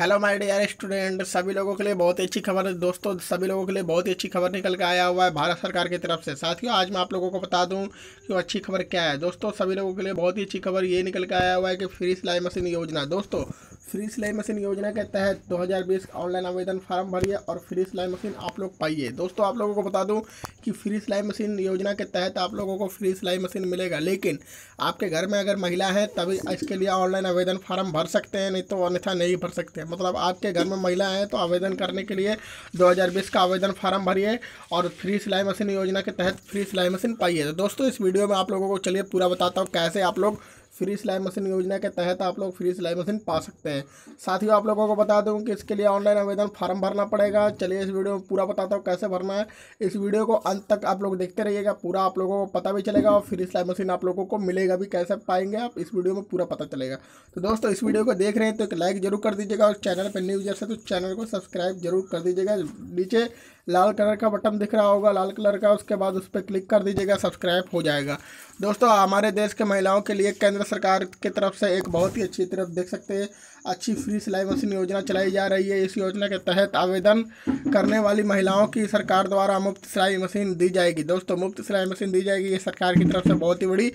hello my dear student सभी लोगों के लिए बहुत ही अच्छी खबर है दोस्तों सभी लोगों के लिए बहुत ही अच्छी खबर निकल के आया हुआ है भारत सरकार की तरफ से साथियों आज मैं आप लोगों को बता दूं कि अच्छी खबर क्या है दोस्तों सभी लोगों के लिए बहुत ही अच्छी खबर ये निकल के आया हुआ है कि फ्री सिलाई मशीन योजना दोस्तों फ्री सिलाई मशीन योजना के तहत 2020 का ऑनलाइन आवेदन फार्म भरिए और फ्री सिलाई मशीन आप लोग पाइए दोस्तों आप लोगों को बता दूं कि फ्री सिलाई मशीन योजना के तहत आप लोगों को फ्री सिलाई मशीन मिलेगा लेकिन आपके घर में अगर महिला है तभी इसके लिए ऑनलाइन आवेदन फार्म भर सकते हैं नहीं तो अन्यथा नहीं भर सकते मतलब आपके घर में महिला हैं तो आवेदन करने के लिए दो का आवेदन फार्म भरिए और फ्री सिलाई मशीन योजना के तहत फ्री सिलाई मशीन पाइए तो दोस्तों इस वीडियो में आप लोगों को चलिए पूरा बताता हूँ कैसे आप लोग फ्री सिलाई मशीन योजना के तहत आप लोग फ्री सिलाई मशीन पा सकते हैं साथ ही आप लोगों को बता दूं कि इसके लिए ऑनलाइन आवेदन फॉर्म भरना पड़ेगा चलिए इस वीडियो में पूरा बताता हूँ कैसे भरना है इस वीडियो को अंत तक आप लोग देखते रहिएगा पूरा आप लोगों को पता भी चलेगा और फ्री सिलाई मशीन आप लोगों को मिलेगा भी कैसे पाएंगे आप इस वीडियो में पूरा पता चलेगा तो दोस्तों इस वीडियो को देख रहे हैं तो एक लाइक जरूर कर दीजिएगा और चैनल पर न्यू यूजर्स है तो चैनल को सब्सक्राइब जरूर कर दीजिएगा नीचे लाल कलर का बटन दिख रहा होगा लाल कलर का उसके बाद उस पर क्लिक कर दीजिएगा सब्सक्राइब हो जाएगा दोस्तों हमारे देश के महिलाओं के लिए केंद्र सरकार की तरफ से एक बहुत ही अच्छी तरफ देख सकते हैं अच्छी फ्री सिलाई मशीन योजना चलाई जा रही है इस योजना के तहत आवेदन करने वाली महिलाओं की सरकार द्वारा मुफ्त सिलाई मशीन दी जाएगी दोस्तों मुफ्त सिलाई मशीन दी जाएगी ये सरकार की तरफ से बहुत ही बड़ी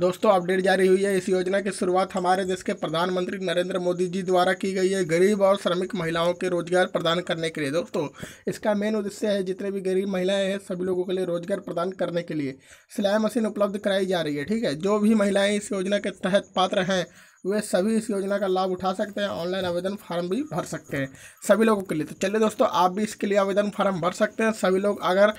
दोस्तों अपडेट जारी हुई है इस योजना की शुरुआत हमारे देश के प्रधानमंत्री नरेंद्र मोदी जी द्वारा की गई है गरीब और श्रमिक महिलाओं के रोजगार प्रदान करने के लिए दोस्तों इसका मेन उद्देश्य है जितने भी गरीब महिलाएँ हैं सभी लोगों के लिए रोजगार प्रदान करने के लिए सिलाई मशीन उपलब्ध कराई जा रही है ठीक है जो भी महिलाएँ इस योजना के तहत पात्र हैं वे सभी इस योजना का लाभ उठा सकते हैं ऑनलाइन आवेदन फार्म भी भर सकते हैं सभी लोगों के लिए तो चलिए दोस्तों आप भी इसके लिए आवेदन फार्म भर सकते हैं सभी लोग अगर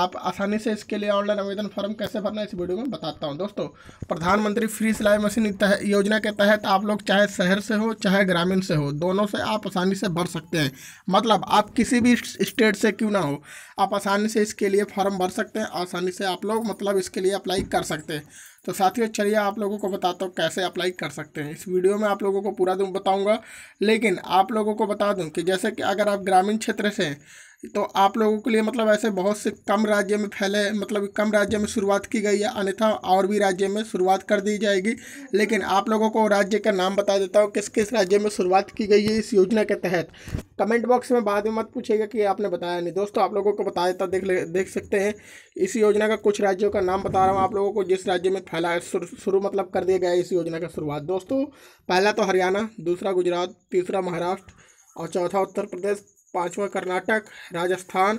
आप आसानी से इसके लिए ऑनलाइन आवेदन फॉर्म कैसे भरना है इस वीडियो में बताता हूँ दोस्तों प्रधानमंत्री फ्री सिलाई मशीन योजना के तहत आप लोग चाहे शहर से हो चाहे ग्रामीण से हो दोनों से आप आसानी से भर सकते हैं मतलब आप किसी भी स्टेट से क्यों ना हो आप आसानी से इसके लिए फॉर्म भर सकते हैं आसानी से आप लोग मतलब इसके लिए अप्लाई कर सकते हैं तो साथियों चलिए आप लोगों को बताता हूँ कैसे अप्लाई कर सकते हैं इस वीडियो में आप लोगों को पूरा बताऊँगा लेकिन आप लोगों को बता दूँ कि जैसे कि अगर आप ग्रामीण क्षेत्र से तो आप लोगों के लिए मतलब ऐसे बहुत से कम राज्य में फैले मतलब कम राज्य में शुरुआत की गई है अन्यथा और भी राज्य में शुरुआत कर दी जाएगी लेकिन आप लोगों को राज्य का नाम बता देता हूँ किस किस राज्य में शुरुआत की गई है इस योजना के तहत कमेंट बॉक्स में बाद में मत पूछेगा कि आपने बताया नहीं दोस्तों आप लोगों को बता देता देख ले देख सकते हैं इस योजना का कुछ राज्यों का नाम बता रहा हूँ आप लोगों को जिस राज्य में फैला शुरू मतलब कर दिया गया इस योजना का शुरुआत दोस्तों पहला तो हरियाणा दूसरा गुजरात तीसरा महाराष्ट्र और चौथा उत्तर प्रदेश पाँचवा कर्नाटक राजस्थान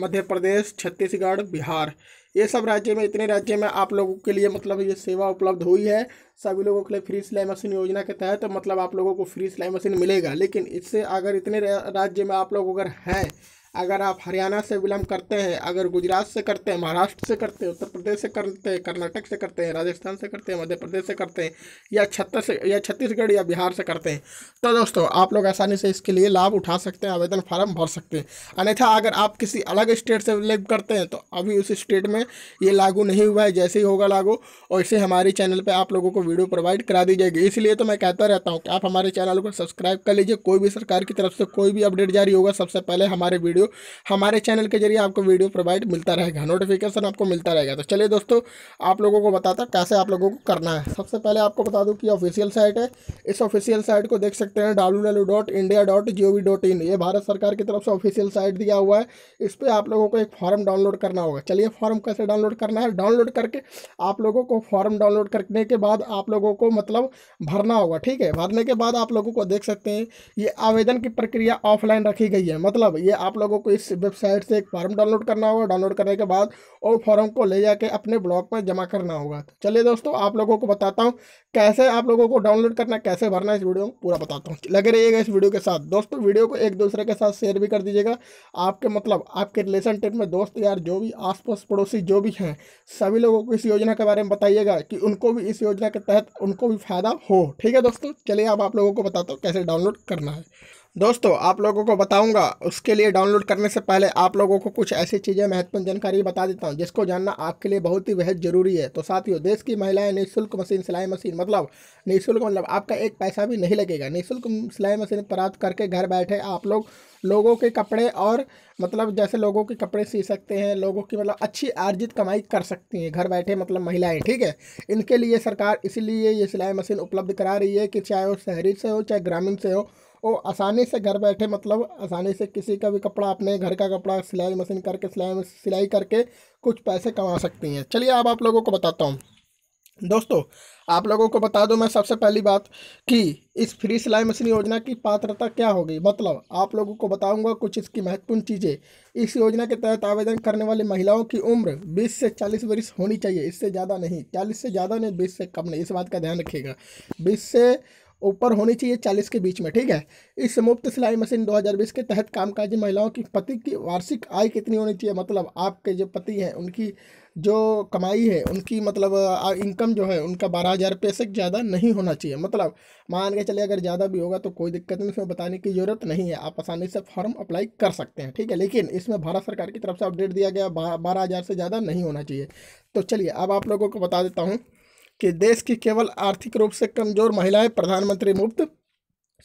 मध्य प्रदेश छत्तीसगढ़ बिहार ये सब राज्य में इतने राज्य में आप लोगों के लिए मतलब ये सेवा उपलब्ध हुई है सभी लोगों के लिए फ्री सिलाई मशीन योजना के तहत तो मतलब आप लोगों को फ्री सिलाई मशीन मिलेगा लेकिन इससे अगर इतने राज्य में आप लोग अगर हैं अगर आप हरियाणा से बिलोंग करते हैं अगर गुजरात से करते हैं महाराष्ट्र से करते हैं उत्तर प्रदेश से करते हैं कर्नाटक से करते हैं राजस्थान से करते हैं मध्य प्रदेश से करते हैं या छत्तीस या छत्तीसगढ़ या बिहार से करते हैं तो दोस्तों आप लोग आसानी से इसके लिए लाभ उठा सकते हैं आवेदन फार्म भर सकते हैं अन्यथा अगर आप किसी अलग स्टेट से बिलोंग करते हैं तो अभी उस स्टेट में ये लागू नहीं हुआ है जैसे ही होगा लागू और इसे हमारे चैनल पर आप लोगों को वीडियो प्रोवाइड करा दी जाएगी इसलिए तो मैं कहता रहता हूँ कि आप हमारे चैनल को सब्सक्राइब कर लीजिए कोई भी सरकार की तरफ से कोई भी अपडेट जारी होगा सबसे पहले हमारे वीडियो वीडियो हमारे चैनल के जरिए आपको वीडियो प्रोवाइड मिलता रहेगा नोटिफिकेशन आपको मिलता रहेगा तो चलिए दोस्तों आप लोगों को बताता कैसे आप लोगों को करना है सबसे पहले आपको बता दूँ कि ऑफिशियल साइट है इस ऑफिशियल साइट को देख सकते हैं डब्ल्यू ये भारत सरकार की तरफ से ऑफिशियल साइट दिया हुआ है इस पर आप लोगों को एक फॉर्म डाउनलोड करना होगा चलिए फॉर्म कैसे डाउनलोड करना है डाउनलोड करके आप लोगों को फॉर्म डाउनलोड करने के बाद आप लोगों को मतलब भरना होगा ठीक है भरने के बाद आप लोगों को देख सकते हैं ये आवेदन की प्रक्रिया ऑफलाइन रखी गई है मतलब ये आप लोगों लोगों को इस वेबसाइट से एक फॉर्म डाउनलोड करना होगा डाउनलोड करने के बाद और फॉर्म को ले जाके अपने ब्लॉग पर जमा करना होगा तो चलिए दोस्तों आप लोगों को बताता हूँ कैसे आप लोगों को डाउनलोड करना है कैसे भरना इस वीडियो में पूरा बताता हूँ लगे रहिएगा इस वीडियो के साथ दोस्तों वीडियो को एक दूसरे के साथ शेयर भी कर दीजिएगा आपके मतलब आपके रिलेशनशिप में दोस्त यार जो भी आस पड़ोसी जो भी हैं सभी लोगों को इस योजना के बारे में बताइएगा कि उनको भी इस योजना के तहत उनको भी फ़ायदा हो ठीक है दोस्तों चलिए अब आप लोगों को बताता हूँ कैसे डाउनलोड करना है दोस्तों आप लोगों को बताऊंगा उसके लिए डाउनलोड करने से पहले आप लोगों को कुछ ऐसी चीज़ें महत्वपूर्ण जानकारी बता देता हूं जिसको जानना आपके लिए बहुत ही बेहद जरूरी है तो साथियों देश की महिलाएं निःशुल्क मशीन सिलाई मशीन मतलब निःशुल्क मतलब आपका एक पैसा भी नहीं लगेगा निःशुल्क सिलाई मशीन प्राप्त करके घर बैठे आप लोग लोगों के कपड़े और मतलब जैसे लोगों के कपड़े सी सकते हैं लोगों की मतलब अच्छी आर्जित कमाई कर सकती हैं घर बैठे मतलब महिलाएं ठीक है इनके लिए सरकार इसीलिए ये सिलाई मशीन उपलब्ध करा रही है कि चाहे वो शहरी से हो चाहे ग्रामीण से हो वो आसानी से घर बैठे मतलब आसानी से किसी का भी कपड़ा अपने घर का कपड़ा सिलाई मशीन करके सिलाई सिलाई करके कुछ पैसे कमा सकती हैं चलिए अब आप लोगों को बताता हूँ दोस्तों आप लोगों को बता दूं मैं सबसे पहली बात कि इस फ्री सिलाई मशीन योजना की पात्रता क्या होगी मतलब आप लोगों को बताऊंगा कुछ इसकी महत्वपूर्ण चीज़ें इस योजना के तहत आवेदन करने वाली महिलाओं की उम्र 20 से 40 वर्ष होनी चाहिए इससे ज़्यादा नहीं 40 से ज़्यादा नहीं 20 से कम नहीं इस बात का ध्यान रखिएगा बीस से ऊपर होनी चाहिए चालीस के बीच में ठीक है इस मुफ्त सिलाई मशीन 2020 के तहत कामकाजी महिलाओं की पति की वार्षिक आय कितनी होनी चाहिए मतलब आपके जो पति हैं उनकी जो कमाई है उनकी मतलब इनकम जो है उनका बारह हज़ार रुपये से ज़्यादा नहीं होना चाहिए मतलब मान के चले अगर ज़्यादा भी होगा तो कोई दिक्कत नहीं इसमें बताने की ज़रूरत नहीं है आप आसानी से फॉर्म अप्लाई कर सकते हैं ठीक है लेकिन इसमें भारत सरकार की तरफ से अपडेट दिया गया बारह हज़ार से ज़्यादा नहीं होना चाहिए तो चलिए अब आप लोगों को बता देता हूँ कि देश की केवल आर्थिक रूप से कमजोर महिलाएं प्रधानमंत्री मुफ्त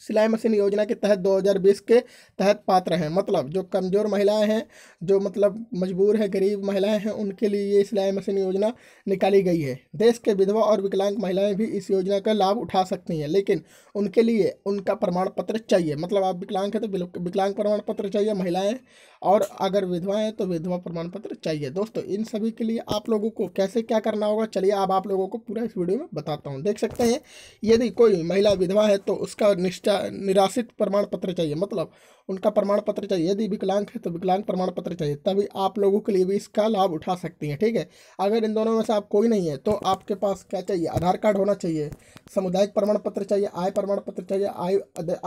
सिलाई मशीन योजना के तहत 2020 के तहत पात्र हैं मतलब जो कमज़ोर महिलाएं हैं जो मतलब मजबूर है गरीब महिलाएं हैं उनके लिए ये सिलाई मशीन योजना निकाली गई है देश के विधवा और विकलांग महिलाएं भी इस योजना का लाभ उठा सकती हैं लेकिन उनके लिए उनका प्रमाण पत्र चाहिए मतलब आप विकलांग हैं तो विकलांग प्रमाण पत्र चाहिए महिलाएँ और अगर विधवा हैं तो विधवा प्रमाण पत्र चाहिए दोस्तों इन सभी के लिए आप लोगों को कैसे क्या करना होगा चलिए अब आप लोगों को पूरा इस वीडियो में बताता हूँ देख सकते हैं यदि कोई महिला विधवा है तो उसका निश्चय निराश्रित प्रमाण पत्र चाहिए मतलब उनका प्रमाण पत्र चाहिए यदि विकलांग है तो विकलांग प्रमाण पत्र चाहिए तभी आप लोगों के लिए भी इसका लाभ उठा सकती हैं ठीक है अगर इन दोनों में से आप कोई नहीं है तो आपके पास क्या चाहिए आधार कार्ड होना चाहिए सामुदायिक प्रमाण पत्र चाहिए आय प्रमाण पत्र चाहिए आयु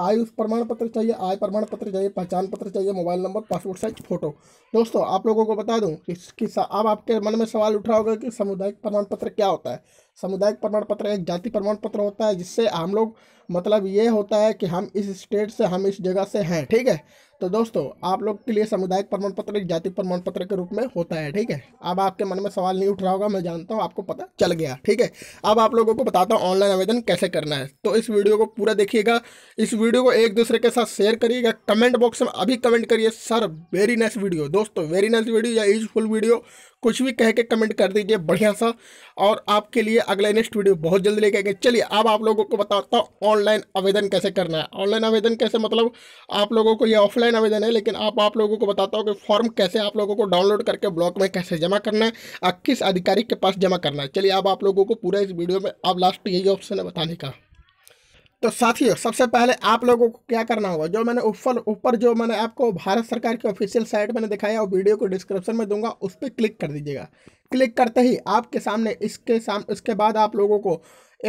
आय प्रमाण पत्र चाहिए आय प्रमाण पत्र चाहिए पहचान पत्र चाहिए mobile number passport size photo दोस्तों आप लोगों को बता दूँ कि अब आपके मन में सवाल उठ रहा होगा कि सामुदायिक प्रमाण पत्र क्या होता है सामुदायिक प्रमाण पत्र एक जाति प्रमाण पत्र होता है जिससे हम लोग मतलब ये होता है कि हम इस स्टेट से हम इस जगह से हैं ठीक है तो दोस्तों आप लोग के लिए सामुदायिक प्रमाण पत्र एक जाति प्रमाण पत्र के रूप में होता है ठीक है अब आपके मन में सवाल नहीं उठ रहा होगा मैं जानता हूँ आपको पता चल गया ठीक है अब आप लोगों को बताता हूँ ऑनलाइन आवेदन कैसे करना है तो इस वीडियो को पूरा देखिएगा इस वीडियो को एक दूसरे के साथ शेयर करिएगा कमेंट बॉक्स में अभी कमेंट करिए सर वेरी नाइस वीडियो दोस्तों वेरी नाइस वीडियो या यूजफुल वीडियो कुछ भी कह के कमेंट कर दीजिए बढ़िया सा और आपके लिए अगला नेक्स्ट वीडियो बहुत जल्दी लेके आएंगे चलिए अब आप लोगों को बताता हूँ ऑनलाइन आवेदन कैसे करना है ऑनलाइन आवेदन कैसे मतलब आप लोगों को ये ऑफलाइन ऑनलाइन आवेदन है लेकिन आप आप लोगों को बताता हूँ कि फॉर्म कैसे आप लोगों को डाउनलोड करके ब्लॉक में कैसे जमा करना है और किस अधिकारी के पास जमा करना है चलिए अब आप लोगों को पूरा इस वीडियो में अब लास्ट यही ऑप्शन है बताने का तो साथियों सबसे पहले आप लोगों को क्या करना होगा जो मैंने ऊपर ऊपर जो मैंने आपको भारत सरकार की ऑफिशियल साइट मैंने दिखाया और वीडियो को डिस्क्रिप्शन में दूंगा उस पर क्लिक कर दीजिएगा क्लिक करते ही आपके सामने इसके साम इसके बाद आप लोगों को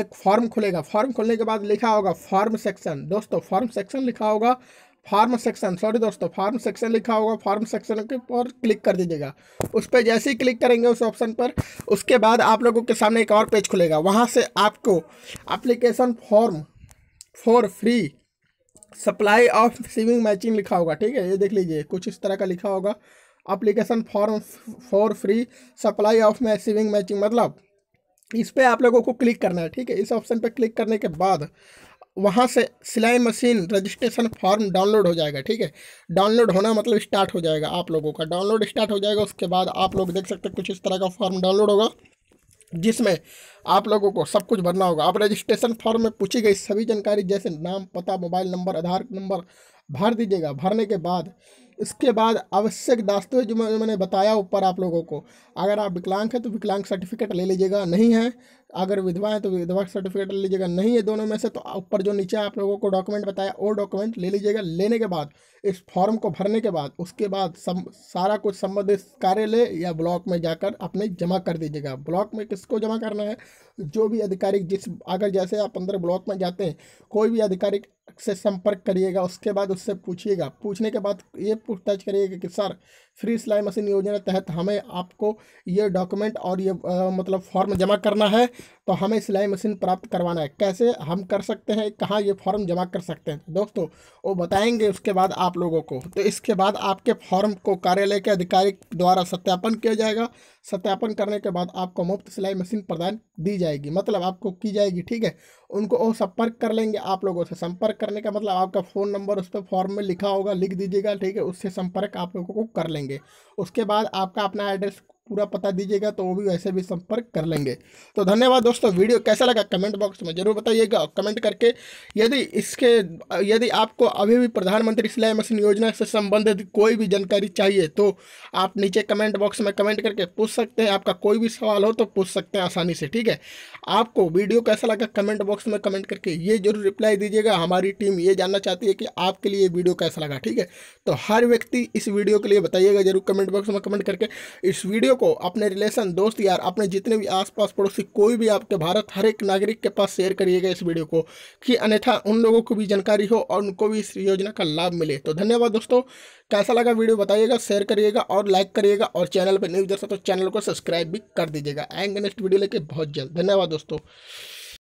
एक फॉर्म खुलेगा फॉर्म खुलने के बाद लिखा होगा फॉर्म सेक्शन दोस्तों फॉर्म सेक्शन लिखा होगा फार्म सेक्शन सॉरी दोस्तों फार्म सेक्शन लिखा होगा फार्म सेक्शन के पर क्लिक कर दीजिएगा उस पर जैसे ही क्लिक करेंगे उस ऑप्शन पर उसके बाद आप लोगों के सामने एक और पेज खुलेगा वहाँ से आपको application form for free supply of sewing machine लिखा होगा ठीक है ये देख लीजिए कुछ इस तरह का लिखा होगा application form for free supply of sewing machine मतलब इस पर आप लोगों को क्लिक करना है ठीक है इस ऑप्शन पर क्लिक करने के बाद वहाँ से सिलाई मशीन रजिस्ट्रेशन फॉर्म डाउनलोड हो जाएगा ठीक है डाउनलोड होना मतलब स्टार्ट हो जाएगा आप लोगों का डाउनलोड स्टार्ट हो जाएगा उसके बाद आप लोग देख सकते हैं कुछ इस तरह का फॉर्म डाउनलोड होगा जिसमें आप लोगों को सब कुछ भरना होगा आप रजिस्ट्रेशन फॉर्म में पूछी गई सभी जानकारी जैसे नाम पता मोबाइल नंबर आधार नंबर भर दीजिएगा भरने के बाद इसके बाद आवश्यक दस्तावेज जो मैंने बताया ऊपर आप लोगों को अगर आप विकलांग हैं तो विकलांग सर्टिफिकेट ले लीजिएगा नहीं है अगर विधवा है तो विधवा सर्टिफिकेट ले लीजिएगा नहीं है दोनों में से तो ऊपर जो नीचे आप लोगों को डॉक्यूमेंट बताया वो डॉक्यूमेंट ले लीजिएगा लेने के बाद इस फॉर्म को भरने के बाद उसके बाद सम, सारा कुछ संबंधित कार्यालय या ब्लॉक में जाकर अपने जमा कर दीजिएगा ब्लॉक में किसको जमा करना है जो भी अधिकारी जिस अगर जैसे आप अंदर ब्लॉक में जाते हैं कोई भी अधिकारी से संपर्क करिएगा उसके बाद उससे पूछिएगा पूछने के बाद ये पूछताछ करिएगा कि सर फ्री सिलाई मशीन योजना तहत हमें आपको ये डॉक्यूमेंट और ये आ, मतलब फॉर्म जमा करना है तो हमें सिलाई मशीन प्राप्त करवाना है कैसे हम कर सकते हैं कहाँ ये फॉर्म जमा कर सकते हैं दोस्तों वो बताएंगे उसके बाद आप लोगों को तो इसके बाद आपके फॉर्म को कार्यालय के अधिकारी द्वारा सत्यापन किया जाएगा सत्यापन करने के बाद आपको मुफ्त सिलाई मशीन प्रदान दी जाएगी मतलब आपको की जाएगी ठीक है उनको वो संपर्क कर लेंगे आप लोगों से संपर्क करने का मतलब आपका फ़ोन नंबर उस पर फॉर्म में लिखा होगा लिख दीजिएगा ठीक है उससे संपर्क आप लोगों को कर लेंगे करेंगे उसके बाद आपका अपना एड्रेस पूरा पता दीजिएगा तो वो भी वैसे भी संपर्क कर लेंगे तो धन्यवाद दोस्तों वीडियो कैसा लगा कमेंट बॉक्स में जरूर बताइएगा कमेंट करके यदि इसके यदि आपको अभी भी प्रधानमंत्री सिलाई मशीन योजना से संबंधित कोई भी जानकारी चाहिए तो आप नीचे कमेंट बॉक्स में कमेंट करके पूछ सकते हैं आपका कोई भी सवाल हो तो पूछ सकते हैं आसानी से ठीक है आपको वीडियो कैसा लगा कमेंट बॉक्स में कमेंट करके ये जरूर रिप्लाई दीजिएगा हमारी टीम ये जानना चाहती है कि आपके लिए वीडियो कैसा लगा ठीक है तो हर व्यक्ति इस वीडियो के लिए बताइएगा जरूर कमेंट बॉक्स में कमेंट करके इस वीडियो वीडियो को अपने रिलेशन दोस्त यार अपने जितने भी आसपास पड़ोसी कोई भी आपके भारत हर एक नागरिक के पास शेयर करिएगा इस वीडियो को कि अन्यथा उन लोगों को भी जानकारी हो और उनको भी इस योजना का लाभ मिले तो धन्यवाद दोस्तों कैसा लगा वीडियो बताइएगा शेयर करिएगा और लाइक करिएगा और चैनल पर न्यूज दर्शा तो चैनल को सब्सक्राइब भी कर दीजिएगा आएंगे नेक्स्ट वीडियो लेके बहुत जल्द धन्यवाद दोस्तों